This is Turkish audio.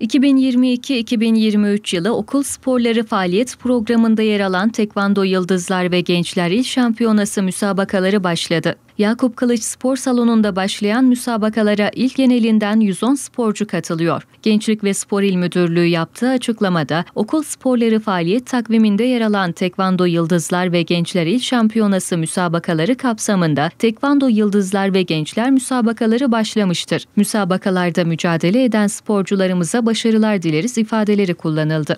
2022-2023 yılı okul sporları faaliyet programında yer alan Tekvando Yıldızlar ve Gençler İl Şampiyonası müsabakaları başladı. Yakup Kılıç Spor Salonu'nda başlayan müsabakalara ilk genelinden 110 sporcu katılıyor. Gençlik ve Spor İl Müdürlüğü yaptığı açıklamada okul sporları faaliyet takviminde yer alan Tekvando Yıldızlar ve Gençler İl Şampiyonası müsabakaları kapsamında Tekvando Yıldızlar ve Gençler müsabakaları başlamıştır. Müsabakalarda mücadele eden sporcularımıza başarılar dileriz ifadeleri kullanıldı.